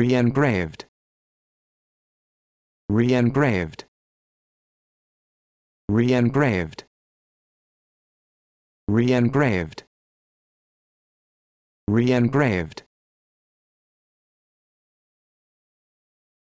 re-engraved re-engraved re-engraved re-engraved re-engraved